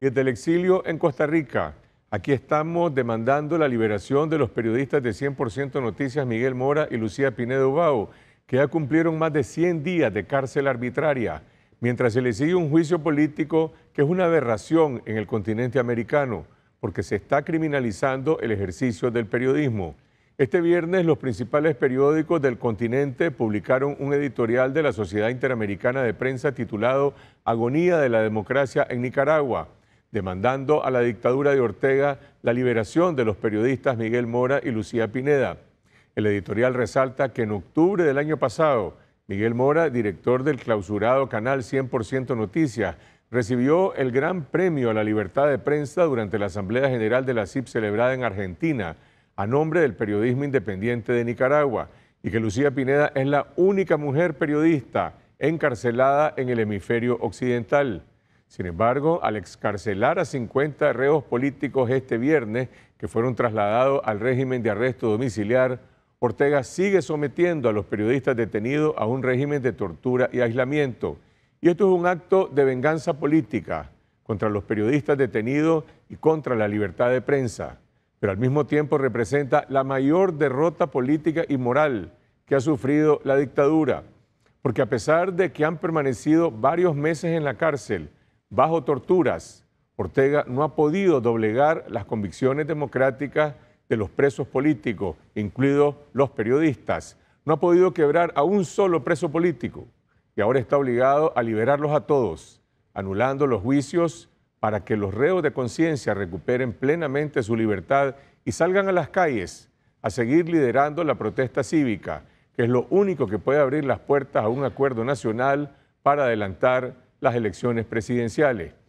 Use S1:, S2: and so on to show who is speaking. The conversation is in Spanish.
S1: Desde el exilio en Costa Rica, aquí estamos demandando la liberación de los periodistas de 100% Noticias Miguel Mora y Lucía Pinedo Bao, que ya cumplieron más de 100 días de cárcel arbitraria, mientras se les sigue un juicio político que es una aberración en el continente americano, porque se está criminalizando el ejercicio del periodismo. Este viernes los principales periódicos del continente publicaron un editorial de la Sociedad Interamericana de Prensa titulado Agonía de la Democracia en Nicaragua demandando a la dictadura de Ortega la liberación de los periodistas Miguel Mora y Lucía Pineda. El editorial resalta que en octubre del año pasado, Miguel Mora, director del clausurado canal 100% Noticias, recibió el Gran Premio a la Libertad de Prensa durante la Asamblea General de la CIP celebrada en Argentina, a nombre del periodismo independiente de Nicaragua, y que Lucía Pineda es la única mujer periodista encarcelada en el hemisferio occidental. Sin embargo, al excarcelar a 50 reos políticos este viernes, que fueron trasladados al régimen de arresto domiciliar, Ortega sigue sometiendo a los periodistas detenidos a un régimen de tortura y aislamiento. Y esto es un acto de venganza política contra los periodistas detenidos y contra la libertad de prensa, pero al mismo tiempo representa la mayor derrota política y moral que ha sufrido la dictadura, porque a pesar de que han permanecido varios meses en la cárcel, bajo torturas. Ortega no ha podido doblegar las convicciones democráticas de los presos políticos, incluidos los periodistas. No ha podido quebrar a un solo preso político y ahora está obligado a liberarlos a todos, anulando los juicios para que los reos de conciencia recuperen plenamente su libertad y salgan a las calles a seguir liderando la protesta cívica, que es lo único que puede abrir las puertas a un acuerdo nacional para adelantar las elecciones presidenciales.